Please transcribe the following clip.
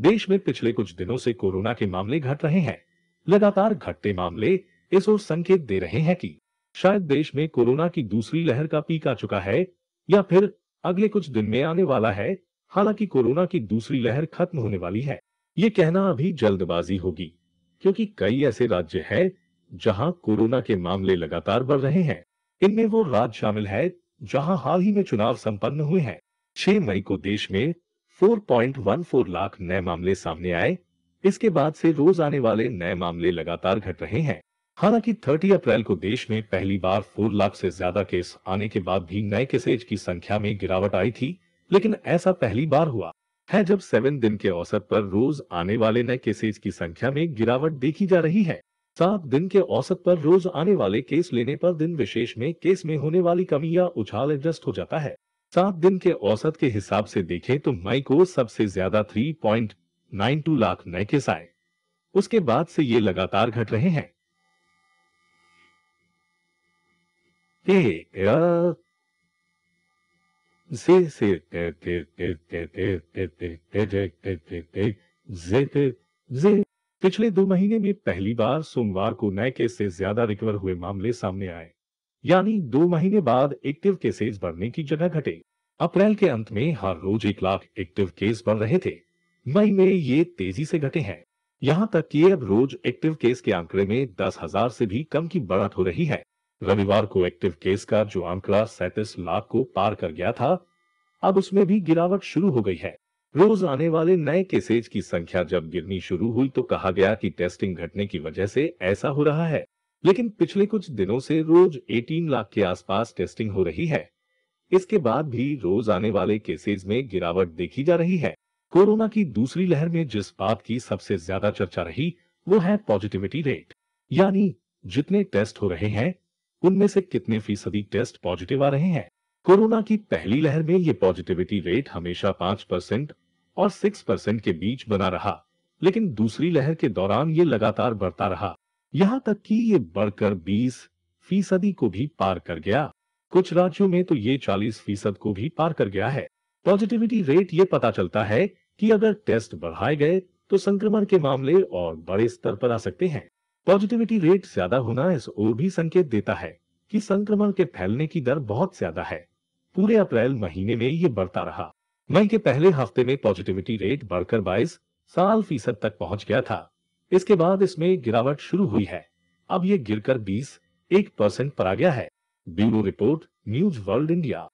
देश में पिछले कुछ दिनों से कोरोना के मामले घट रहे हैं लगातार घटते मामले इस ओर संकेत दे रहे हैं कि शायद देश में कोरोना की दूसरी लहर का पीक आ चुका है या फिर अगले कुछ दिन में आने वाला है हालांकि कोरोना की दूसरी लहर खत्म होने वाली है ये कहना अभी जल्दबाजी होगी क्योंकि कई ऐसे राज्य हैं जहां कोरोना के मामले लगातार बढ़ रहे हैं इनमें वो राज्य शामिल है जहां हाल ही में चुनाव संपन्न हुए हैं 6 मई को देश में 4.14 लाख नए मामले सामने आए इसके बाद से रोज आने वाले नए मामले लगातार घट रहे हैं हालांकि 30 अप्रैल को देश में पहली बार 4 लाख से ज्यादा केस आने के बाद भी नए केसेज की संख्या में गिरावट आई थी लेकिन ऐसा पहली बार हुआ है जब सेवन दिन के औसत पर रोज आने वाले नए केसेज की संख्या में गिरावट देखी जा रही है सात दिन के औसत पर रोज आने वाले केस लेने पर दिन विशेष में केस में होने वाली कमी या उछाल एडजस्ट हो जाता है सात दिन के औसत के हिसाब से देखें तो मई को सबसे ज्यादा 3.92 लाख नए केस आए उसके बाद से ये लगातार घट रहे हैं से से पिछले दो महीने में पहली बार सोमवार को नए केस से ज्यादा रिकवर हुए मामले सामने आए यानी दो महीने बाद एक्टिव केसेस बढ़ने की जगह घटे अप्रैल के अंत में हर रोज एक लाख एक्टिव केस बन रहे थे मई में ये तेजी से घटे हैं यहाँ तक कि अब रोज एक्टिव केस के आंकड़े में दस हजार से भी कम की बढ़त हो रही है रविवार को एक्टिव केस का जो आंकड़ा सैतीस लाख को पार कर गया था अब उसमें भी गिरावट शुरू हो गई है रोज आने वाले नए केसेज की संख्या जब गिरनी शुरू हुई तो कहा गया कि टेस्टिंग घटने की वजह से ऐसा हो रहा है लेकिन पिछले कुछ दिनों से रोज 18 लाख के आसपास टेस्टिंग हो रही है इसके बाद भी रोज आने वाले केसेज में गिरावट देखी जा रही है कोरोना की दूसरी लहर में जिस बात की सबसे ज्यादा चर्चा रही वो है पॉजिटिविटी रेट यानी जितने टेस्ट हो रहे हैं उनमें से कितने फीसदी टेस्ट पॉजिटिव आ रहे हैं कोरोना की पहली लहर में ये पॉजिटिविटी रेट हमेशा पांच परसेंट और सिक्स परसेंट के बीच बना रहा लेकिन दूसरी लहर के दौरान ये लगातार बढ़ता रहा यहाँ तक कि ये बढ़कर बीस फीसदी को भी पार कर गया कुछ राज्यों में तो ये चालीस फीसद को भी पार कर गया है पॉजिटिविटी रेट ये पता चलता है कि अगर टेस्ट बढ़ाए गए तो संक्रमण के मामले और बड़े स्तर पर आ सकते हैं पॉजिटिविटी रेट ज्यादा होना इस ओर भी संकेत देता है कि संक्रमण के फैलने की दर बहुत ज्यादा है पूरे अप्रैल महीने में ये बढ़ता रहा मई के पहले हफ्ते में पॉजिटिविटी रेट बढ़कर बाईस साल फीसद तक पहुंच गया था इसके बाद इसमें गिरावट शुरू हुई है अब ये गिरकर 20 एक परसेंट पर आ गया है Bureau Report, News World India.